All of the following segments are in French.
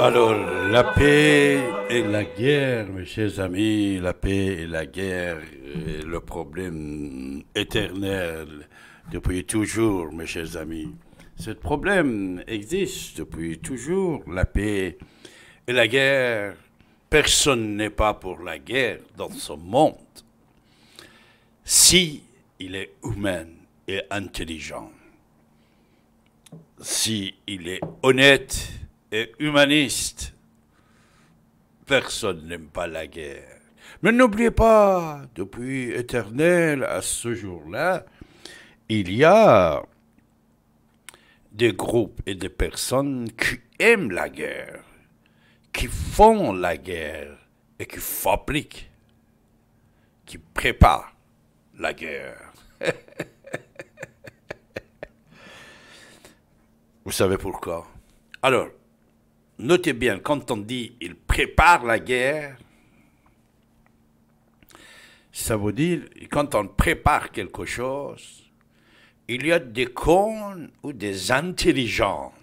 Alors, la paix et la guerre, mes chers amis, la paix et la guerre, est le problème éternel depuis toujours, mes chers amis. Ce problème existe depuis toujours, la paix et la guerre. Personne n'est pas pour la guerre dans ce monde si il est humain et intelligent si il est honnête et humaniste, personne n'aime pas la guerre. Mais n'oubliez pas, depuis éternel à ce jour-là, il y a des groupes et des personnes qui aiment la guerre, qui font la guerre et qui fabriquent, qui préparent la guerre. Vous savez pourquoi Alors, notez bien, quand on dit il prépare la guerre, ça veut dire, quand on prépare quelque chose, il y a des cons ou des intelligents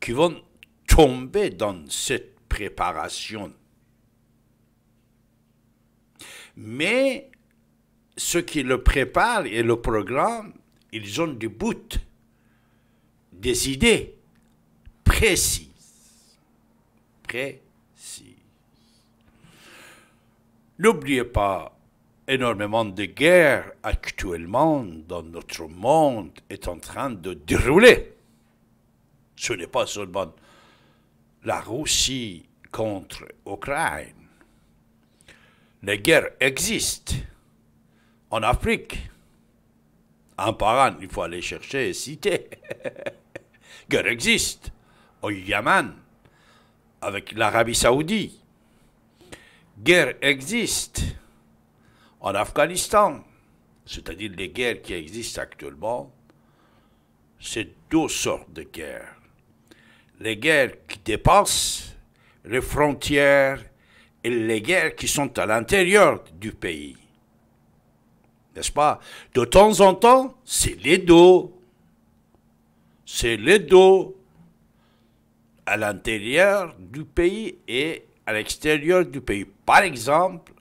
qui vont tomber dans cette préparation. Mais ceux qui le préparent et le programme, ils ont du but des idées précises. Précises. N'oubliez pas, énormément de guerres actuellement dans notre monde est en train de dérouler. Ce n'est pas seulement la Russie contre l'Ukraine. Les guerres existent en Afrique. En un, il faut aller chercher et citer. Guerre existe au Yémen avec l'Arabie Saoudite. Guerre existe en Afghanistan, c'est-à-dire les guerres qui existent actuellement. C'est deux sortes de guerres. Les guerres qui dépassent les frontières et les guerres qui sont à l'intérieur du pays. N'est-ce pas De temps en temps, c'est les deux c'est le dos à l'intérieur du pays et à l'extérieur du pays. Par exemple,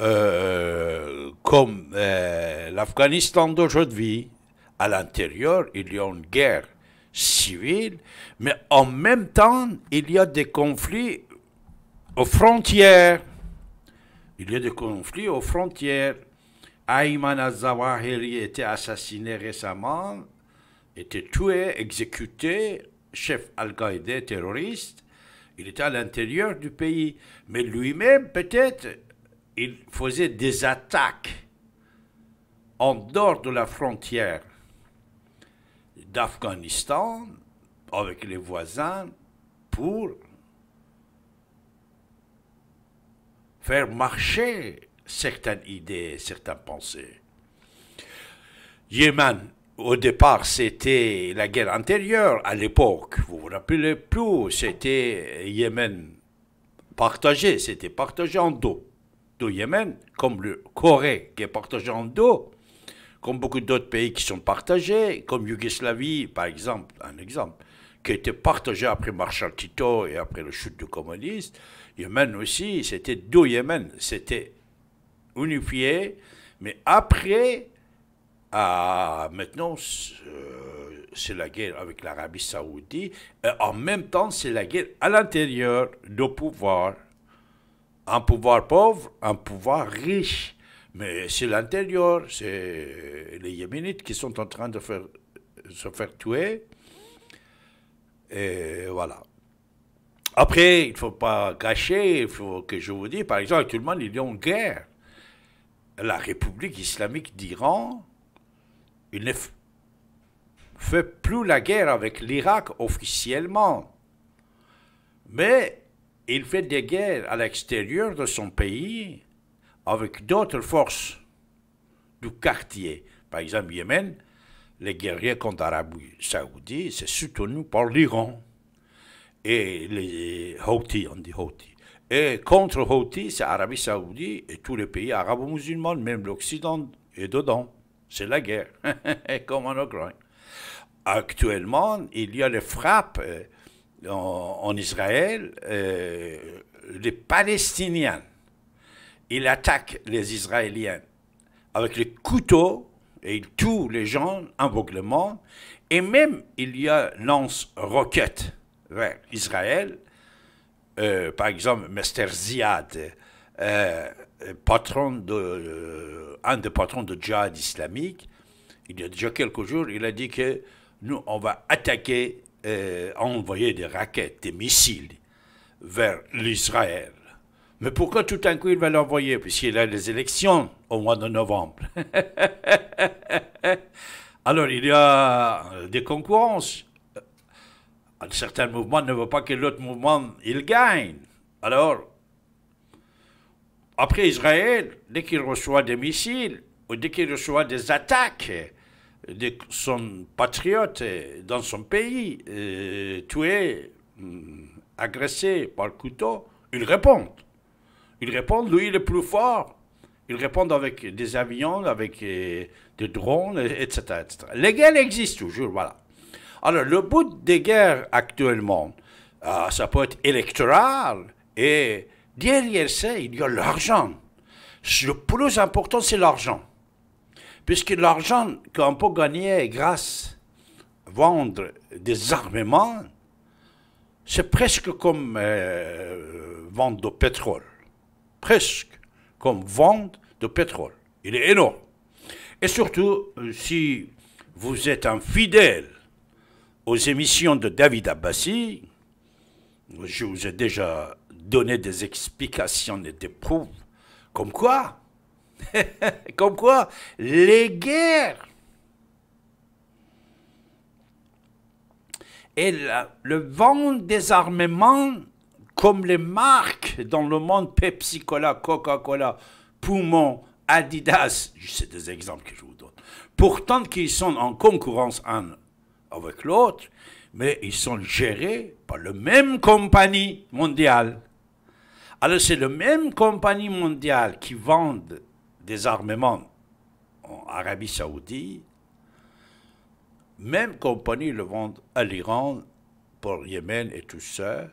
euh, comme euh, l'Afghanistan d'aujourd'hui, à l'intérieur, il y a une guerre civile, mais en même temps, il y a des conflits aux frontières. Il y a des conflits aux frontières. Ayman al-Zawahiri a été assassiné récemment était tué, exécuté, chef al-Qaïda terroriste. Il était à l'intérieur du pays. Mais lui-même, peut-être, il faisait des attaques en dehors de la frontière d'Afghanistan avec les voisins pour faire marcher certaines idées, certaines pensées. Yémen, au départ, c'était la guerre antérieure à l'époque. Vous vous rappelez plus, c'était Yémen partagé, c'était partagé en deux. Deux Yémen, comme le Corée qui est partagé en deux, comme beaucoup d'autres pays qui sont partagés, comme Yougoslavie, par exemple, un exemple, qui était partagé après Marshall Tito et après la chute du communiste. Yémen aussi, c'était deux Yémen, c'était unifié, mais après ah, maintenant, euh, c'est la guerre avec l'Arabie saoudite. Et en même temps, c'est la guerre à l'intérieur de pouvoir. Un pouvoir pauvre, un pouvoir riche. Mais c'est l'intérieur, c'est les Yéménites qui sont en train de faire, se faire tuer. Et voilà. Après, il ne faut pas cacher, il faut que je vous dise, par exemple, actuellement, il y a une guerre. La République islamique d'Iran, il ne fait plus la guerre avec l'Irak officiellement, mais il fait des guerres à l'extérieur de son pays avec d'autres forces du quartier. Par exemple, Yémen, les guerriers contre l'Arabie saoudite, c'est soutenu par l'Iran. Et les Houthis, on dit Et contre Houthis, c'est l'Arabie saoudite et tous les pays arabo-musulmans, même l'Occident est dedans. C'est la guerre, comme en Ukraine. Actuellement, il y a des frappes euh, en, Israël, les euh, Palestiniens, ils attaquent les Israéliens avec les couteaux et ils tuent les gens en aveuglément. Et même, il y a lance-roquettes vers Israël. Euh, par exemple, M. Ziad, euh, euh, patron de, euh, un des patrons de djihad islamique, il y a déjà quelques jours, il a dit que nous, on va attaquer, euh, envoyer des raquettes, des missiles vers l'Israël. Mais pourquoi tout d'un coup il va l'envoyer Puisqu'il a les élections au mois de novembre. Alors il y a des concurrences. Certains mouvements ne veulent pas que l'autre mouvement il gagne. Alors après Israël, dès qu'il reçoit des missiles ou dès qu'il reçoit des attaques euh, de son patriote dans son pays, euh, tué, mm, agressé par le couteau, il répond. Il répond, lui, il plus fort. Il répond avec des avions, avec euh, des drones, etc., Les guerres existent toujours, voilà. Alors, le bout des guerres actuellement, ah, ça peut être électoral et Derrière ça, il y a l'argent. Le plus important, c'est l'argent. Puisque l'argent qu'on peut gagner grâce à vendre des armements, c'est presque comme vente euh, vendre de pétrole. Presque comme vendre de pétrole. Il est énorme. Et surtout, euh, si vous êtes un fidèle aux émissions de David Abbassi, je vous ai déjà donner des explications et des preuves, Comme quoi, comme quoi, les guerres et le vent des armements, comme les marques dans le monde Pepsi-Cola, Coca-Cola, Poumon, Adidas, c'est des exemples que je vous donne, pourtant qu'ils sont en concurrence un avec l'autre, mais ils sont gérés par la même compagnie mondiale. Alors c'est la même compagnie mondiale qui vend des armements en Arabie Saoudite, même compagnie le vend à l'Iran pour Yémen et tout ça,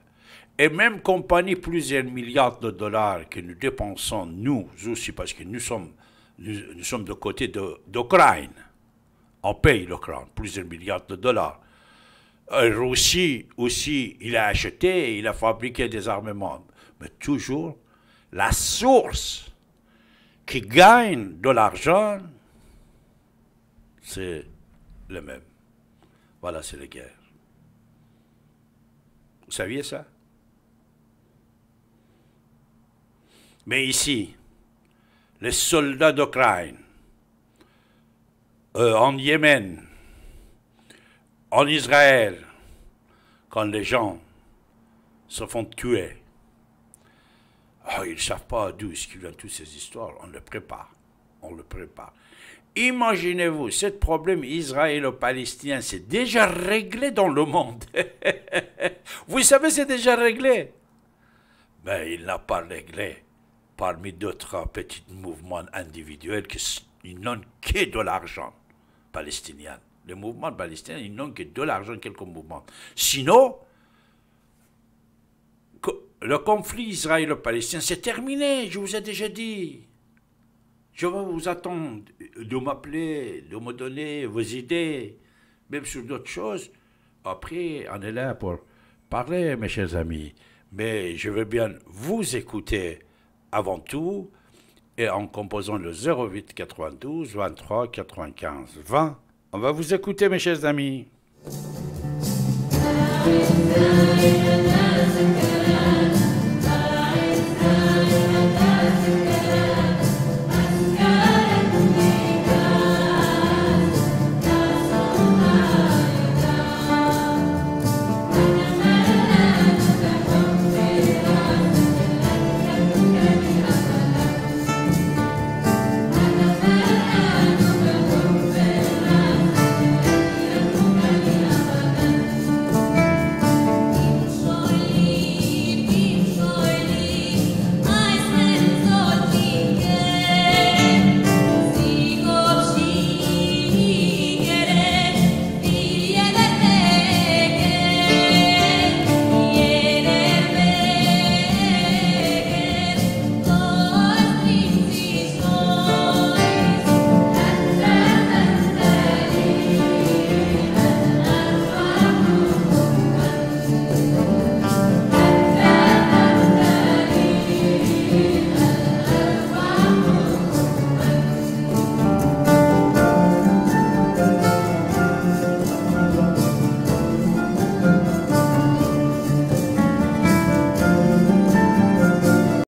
et même compagnie plusieurs milliards de dollars que nous dépensons nous aussi parce que nous sommes, nous, sommes de côté d'Ukraine. On paye l'Ukraine plusieurs milliards de dollars. Euh, Russie aussi, il a acheté, il a fabriqué des armements mais toujours la source qui gagne de l'argent, c'est le même. Voilà, c'est la guerre. Vous saviez ça Mais ici, les soldats d'Ukraine, euh, en Yémen, en Israël, quand les gens se font tuer, Oh, ils ne savent pas d'où est-ce qu'ils toutes ces histoires. On le prépare. On le prépare. Imaginez-vous, ce problème israélo-palestinien, c'est déjà réglé dans le monde. Vous savez, c'est déjà réglé. Mais il n'a pas réglé parmi d'autres petits mouvements individuels qui n'ont que de l'argent palestinien. Les mouvements palestiniens, ils n'ont que de l'argent, quelques mouvements. Sinon, le conflit israélo-palestinien, c'est terminé, je vous ai déjà dit. Je vais vous attendre de m'appeler, de me donner vos idées, même sur d'autres choses. Après, on est là pour parler, mes chers amis. Mais je veux bien vous écouter avant tout et en composant le 08 92 23 95 20. On va vous écouter, mes chers amis.